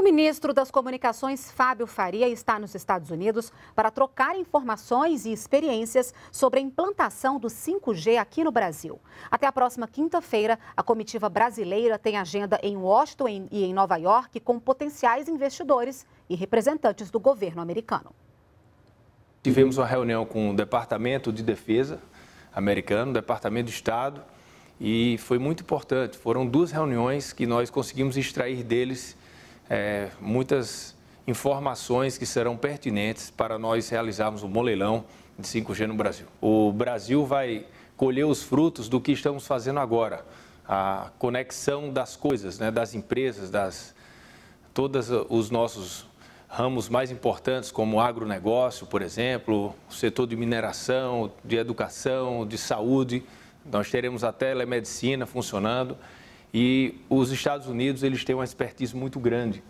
O ministro das Comunicações, Fábio Faria, está nos Estados Unidos para trocar informações e experiências sobre a implantação do 5G aqui no Brasil. Até a próxima quinta-feira, a comitiva brasileira tem agenda em Washington e em Nova York com potenciais investidores e representantes do governo americano. Tivemos uma reunião com o Departamento de Defesa americano, Departamento de Estado, e foi muito importante. Foram duas reuniões que nós conseguimos extrair deles é, muitas informações que serão pertinentes para nós realizarmos um molelão de 5G no Brasil. O Brasil vai colher os frutos do que estamos fazendo agora, a conexão das coisas, né, das empresas, das todos os nossos ramos mais importantes, como o agronegócio, por exemplo, o setor de mineração, de educação, de saúde. Nós teremos a telemedicina funcionando e os Estados Unidos, eles têm uma expertise muito grande